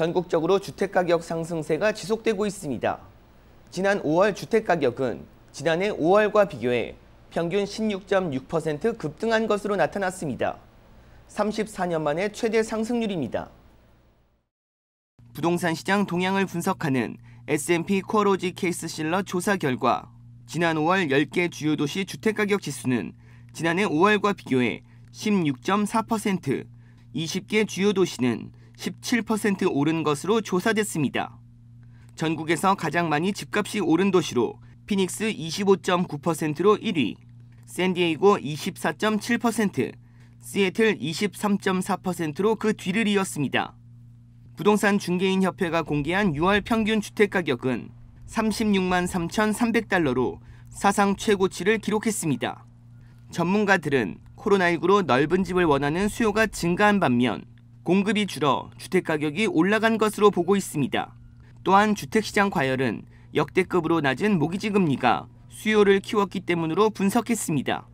전국적으로 주택가격 상승세가 지속되고 있습니다. 지난 5월 주택가격은 지난해 5월과 비교해 평균 16.6% 급등한 것으로 나타났습니다. 34년 만에 최대 상승률입니다. 부동산 시장 동향을 분석하는 S&P 코어로지 케이스 실러 조사 결과 지난 5월 10개 주요 도시 주택가격 지수는 지난해 5월과 비교해 16.4%, 20개 주요 도시는 17% 오른 것으로 조사됐습니다. 전국에서 가장 많이 집값이 오른 도시로 피닉스 25.9%로 1위, 샌디에이고 24.7%, 시애틀 23.4%로 그 뒤를 이었습니다. 부동산 중개인 협회가 공개한 6월 평균 주택 가격은 36만 3,300달러로 사상 최고치를 기록했습니다. 전문가들은 코로나19로 넓은 집을 원하는 수요가 증가한 반면 공급이 줄어 주택 가격이 올라간 것으로 보고 있습니다. 또한 주택시장 과열은 역대급으로 낮은 모기지 금리가 수요를 키웠기 때문으로 분석했습니다.